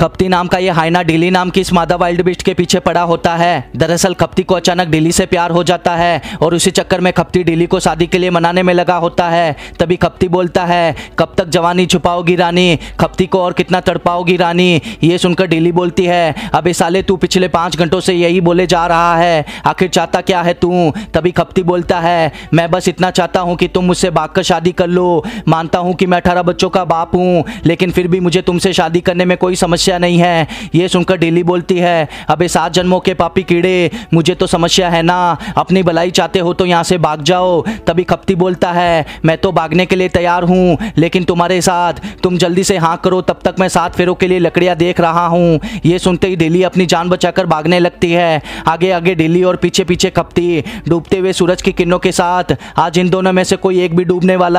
कप्ती नाम का ये हाइना डिली नाम की इस मादा वाइल्ड बिस्ट के पीछे पड़ा होता है दरअसल कप्ती को अचानक डिली से प्यार हो जाता है और उसी चक्कर में कप्ती डिली को शादी के लिए मनाने में लगा होता है तभी कप्ती बोलता है कब तक जवानी छुपाओगी रानी कप्ती को और कितना तड़पाओगी रानी ये सुनकर डिली बोलती है इस साले तू पिछले पाँच घंटों से यही बोले जा रहा है आखिर चाहता क्या है तू तभी कप्ती बोलता है मैं बस इतना चाहता हूँ कि तुम मुझसे भाग कर शादी कर लो मानता हूँ कि मैं अठारह बच्चों का बाप हूँ लेकिन फिर भी मुझे तुमसे शादी करने में कोई समस्या समस्या नहीं है ये सुनकर डेली बोलती है अबे सात जन्मों के पापी कीड़े मुझे तो समस्या है ना अपनी भलाई चाहते हो तो यहाँ से भाग जाओ तभी खपती बोलता है मैं तो भागने के लिए तैयार हूँ लेकिन तुम्हारे साथ तुम जल्दी से हाँ करो तब तक मैं सात फेरों के लिए लकड़ियाँ देख रहा हूँ ये सुनते ही डेली अपनी जान बचाकर भागने लगती है आगे आगे डेली और पीछे पीछे खपती डूबते हुए सूरज की किरणों के साथ आज इन दोनों में से कोई एक भी डूबने वाला